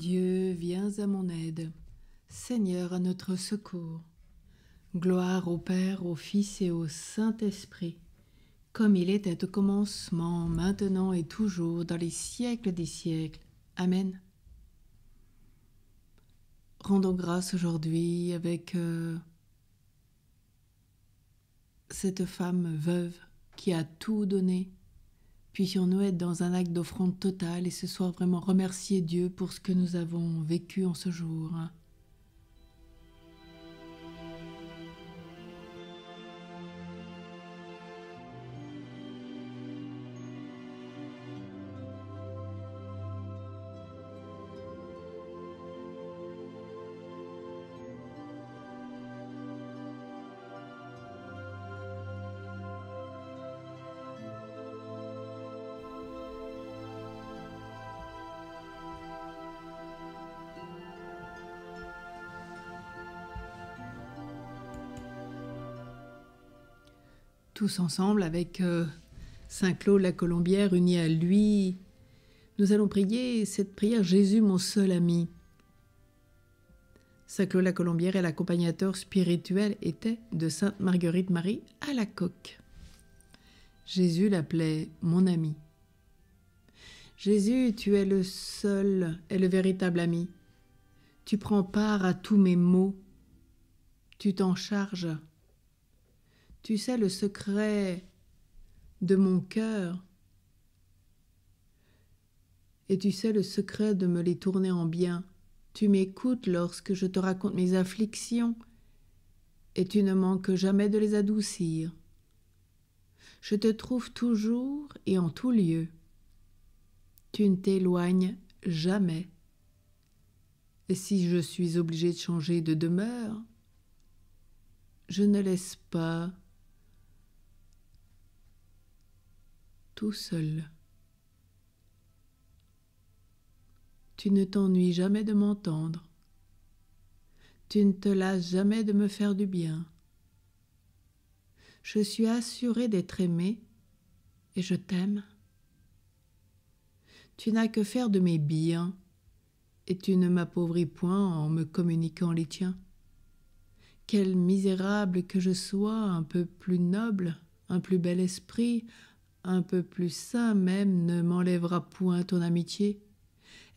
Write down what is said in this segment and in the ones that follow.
Dieu, viens à mon aide. Seigneur, à notre secours. Gloire au Père, au Fils et au Saint-Esprit, comme il était au commencement, maintenant et toujours, dans les siècles des siècles. Amen. Rendons grâce aujourd'hui avec euh, cette femme veuve qui a tout donné Puissions-nous être dans un acte d'offrande totale et ce soir vraiment remercier Dieu pour ce que nous avons vécu en ce jour. tous ensemble avec euh, Saint Claude la Colombière unie à lui, nous allons prier cette prière Jésus mon seul ami. Saint Claude la Colombière et l'accompagnateur spirituel était de Sainte Marguerite Marie à la coque. Jésus l'appelait mon ami. Jésus, tu es le seul et le véritable ami. Tu prends part à tous mes maux. Tu t'en charges tu sais le secret de mon cœur. Et tu sais le secret de me les tourner en bien. Tu m'écoutes lorsque je te raconte mes afflictions, et tu ne manques jamais de les adoucir. Je te trouve toujours et en tout lieu. Tu ne t'éloignes jamais. Et si je suis obligée de changer de demeure, je ne laisse pas tout seul. Tu ne t'ennuies jamais de m'entendre. Tu ne te lasses jamais de me faire du bien. Je suis assurée d'être aimée et je t'aime. Tu n'as que faire de mes biens hein, et tu ne m'appauvris point en me communiquant les tiens. Quel misérable que je sois, un peu plus noble, un plus bel esprit, un peu plus sain même ne m'enlèvera point ton amitié.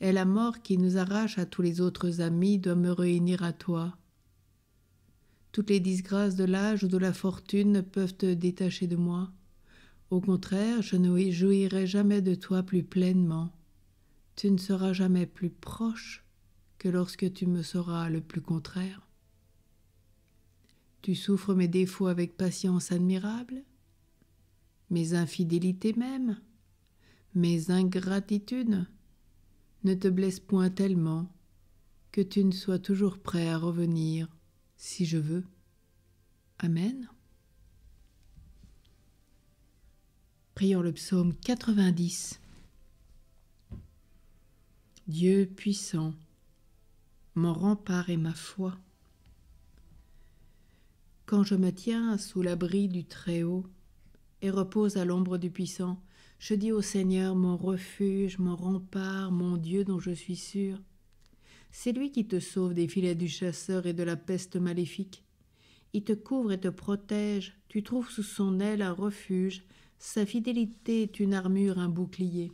Et la mort qui nous arrache à tous les autres amis doit me réunir à toi. Toutes les disgrâces de l'âge ou de la fortune ne peuvent te détacher de moi. Au contraire, je ne jouirai jamais de toi plus pleinement. Tu ne seras jamais plus proche que lorsque tu me seras le plus contraire. Tu souffres mes défauts avec patience admirable mes infidélités même, mes ingratitudes, ne te blessent point tellement que tu ne sois toujours prêt à revenir si je veux. Amen. Prions le psaume 90. Dieu puissant, mon rempart et ma foi. Quand je me tiens sous l'abri du Très-Haut, et repose à l'ombre du puissant. Je dis au Seigneur, mon refuge, mon rempart, mon Dieu dont je suis sûr. C'est lui qui te sauve des filets du chasseur et de la peste maléfique. Il te couvre et te protège, tu trouves sous son aile un refuge, sa fidélité est une armure, un bouclier.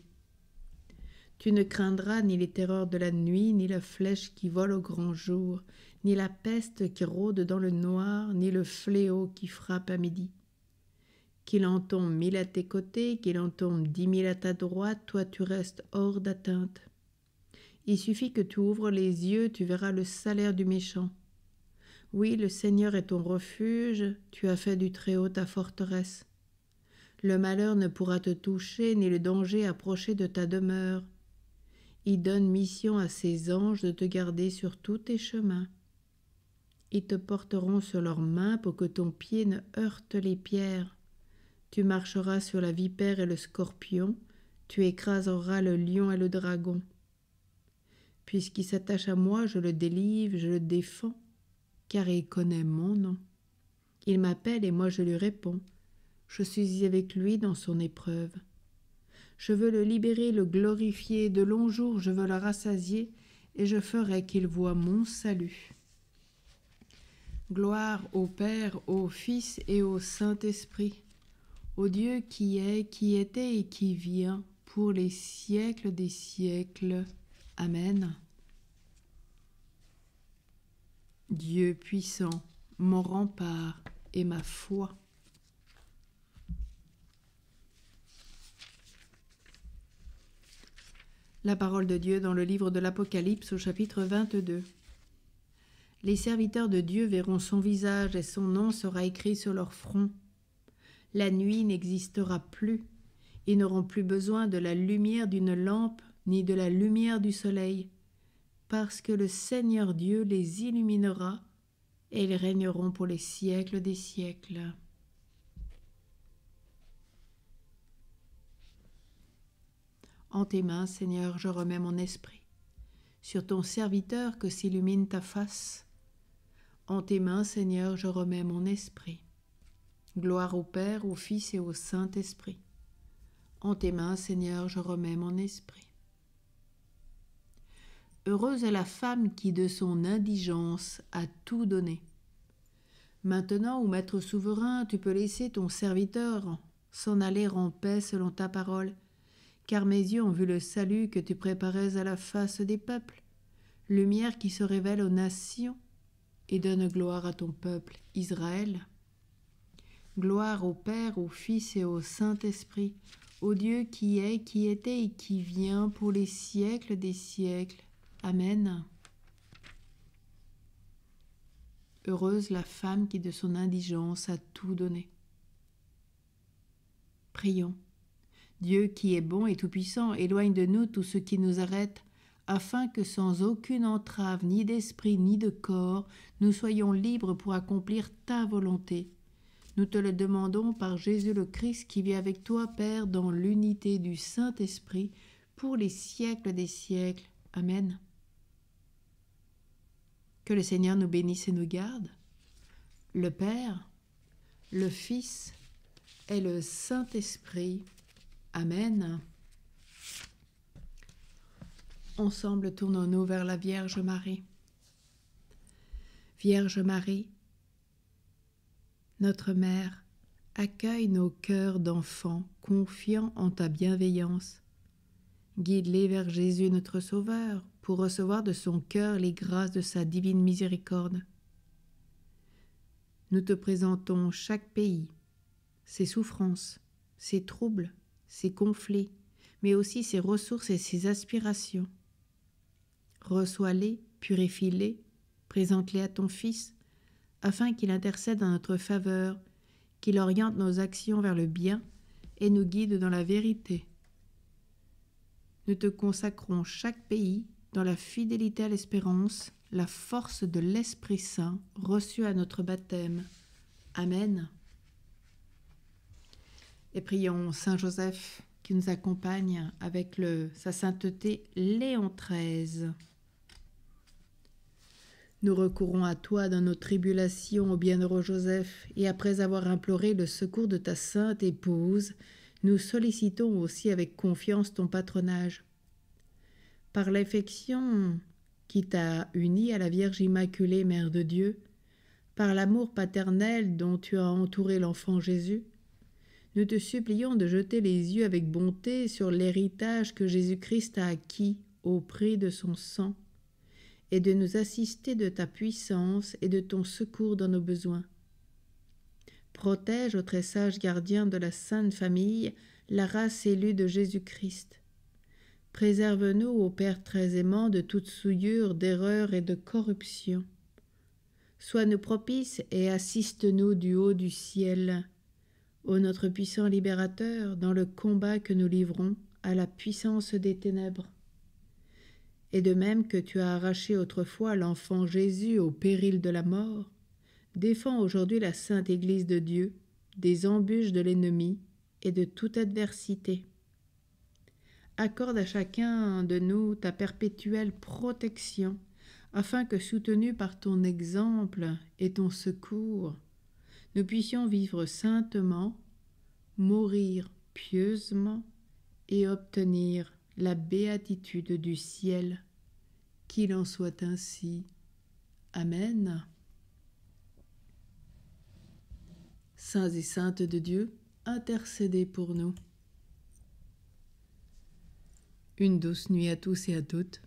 Tu ne craindras ni les terreurs de la nuit, ni la flèche qui vole au grand jour, ni la peste qui rôde dans le noir, ni le fléau qui frappe à midi qu'il en tombe mille à tes côtés, qu'il en tombe dix mille à ta droite, toi tu restes hors d'atteinte. Il suffit que tu ouvres les yeux, tu verras le salaire du méchant. Oui, le Seigneur est ton refuge, tu as fait du Très-Haut ta forteresse. Le malheur ne pourra te toucher, ni le danger approcher de ta demeure. Il donne mission à ses anges de te garder sur tous tes chemins. Ils te porteront sur leurs mains pour que ton pied ne heurte les pierres. Tu marcheras sur la vipère et le scorpion, tu écraseras le lion et le dragon. Puisqu'il s'attache à moi, je le délivre, je le défends, car il connaît mon nom. Il m'appelle et moi je lui réponds. Je suis avec lui dans son épreuve. Je veux le libérer, le glorifier, de longs jours je veux le rassasier, et je ferai qu'il voie mon salut. Gloire au Père, au Fils et au Saint-Esprit Ô Dieu qui est, qui était et qui vient pour les siècles des siècles. Amen. Dieu puissant, mon rempart et ma foi. La parole de Dieu dans le livre de l'Apocalypse au chapitre 22. Les serviteurs de Dieu verront son visage et son nom sera écrit sur leur front la nuit n'existera plus. Ils n'auront plus besoin de la lumière d'une lampe ni de la lumière du soleil, parce que le Seigneur Dieu les illuminera et ils régneront pour les siècles des siècles. En tes mains, Seigneur, je remets mon esprit, sur ton serviteur que s'illumine ta face. En tes mains, Seigneur, je remets mon esprit. Gloire au Père, au Fils et au Saint-Esprit. En tes mains, Seigneur, je remets mon esprit. Heureuse est la femme qui de son indigence a tout donné. Maintenant, ô Maître souverain, tu peux laisser ton serviteur s'en aller en paix selon ta parole, car mes yeux ont vu le salut que tu préparais à la face des peuples, lumière qui se révèle aux nations et donne gloire à ton peuple Israël. Gloire au Père, au Fils et au Saint-Esprit, au Dieu qui est, qui était et qui vient pour les siècles des siècles. Amen. Heureuse la femme qui de son indigence a tout donné. Prions. Dieu qui est bon et tout-puissant, éloigne de nous tout ce qui nous arrête, afin que sans aucune entrave, ni d'esprit, ni de corps, nous soyons libres pour accomplir ta volonté nous te le demandons par Jésus le Christ qui vit avec toi, Père, dans l'unité du Saint-Esprit, pour les siècles des siècles. Amen. Que le Seigneur nous bénisse et nous garde. Le Père, le Fils et le Saint-Esprit. Amen. Ensemble, tournons-nous vers la Vierge Marie. Vierge Marie, notre Mère, accueille nos cœurs d'enfants confiants en ta bienveillance. Guide-les vers Jésus notre Sauveur pour recevoir de son cœur les grâces de sa divine miséricorde. Nous te présentons chaque pays, ses souffrances, ses troubles, ses conflits, mais aussi ses ressources et ses aspirations. Reçois-les, purifie-les, présente-les à ton Fils, afin qu'il intercède en notre faveur, qu'il oriente nos actions vers le bien et nous guide dans la vérité. Nous te consacrons chaque pays dans la fidélité à l'espérance, la force de l'Esprit Saint reçue à notre baptême. Amen. Et prions Saint Joseph qui nous accompagne avec sa sainteté Léon XIII. Nous recourons à toi dans nos tribulations, ô bienheureux Joseph, et après avoir imploré le secours de ta sainte épouse, nous sollicitons aussi avec confiance ton patronage. Par l'affection qui t'a uni à la Vierge Immaculée, Mère de Dieu, par l'amour paternel dont tu as entouré l'enfant Jésus, nous te supplions de jeter les yeux avec bonté sur l'héritage que Jésus-Christ a acquis au prix de son sang et de nous assister de ta puissance et de ton secours dans nos besoins. Protège, ô très sage gardien de la Sainte Famille, la race élue de Jésus-Christ. Préserve-nous, ô Père très aimant, de toute souillure, d'erreur et de corruption. Sois-nous propice et assiste-nous du haut du ciel. Ô notre puissant libérateur, dans le combat que nous livrons à la puissance des ténèbres et de même que tu as arraché autrefois l'enfant Jésus au péril de la mort, défends aujourd'hui la Sainte Église de Dieu des embûches de l'ennemi et de toute adversité. Accorde à chacun de nous ta perpétuelle protection, afin que, soutenu par ton exemple et ton secours, nous puissions vivre saintement, mourir pieusement et obtenir la béatitude du ciel. Qu'il en soit ainsi. Amen. Saints et saintes de Dieu, intercédez pour nous. Une douce nuit à tous et à toutes,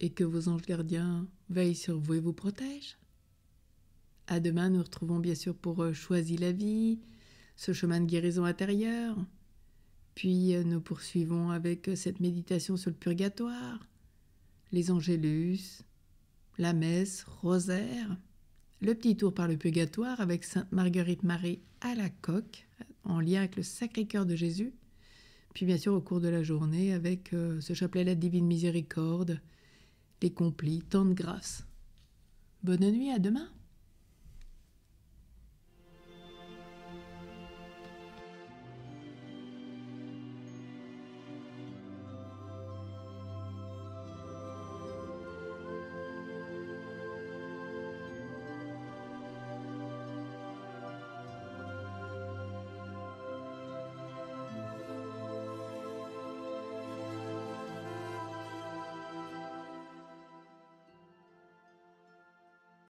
et que vos anges gardiens veillent sur vous et vous protègent. À demain, nous retrouvons bien sûr pour euh, Choisis la vie, ce chemin de guérison intérieure, puis euh, nous poursuivons avec euh, cette méditation sur le purgatoire, les angélus, la messe, rosaire, le petit tour par le purgatoire avec Sainte Marguerite Marie à la coque, en lien avec le Sacré-Cœur de Jésus, puis bien sûr au cours de la journée avec euh, ce chapelet la divine miséricorde, les complis, tant de grâce. Bonne nuit, à demain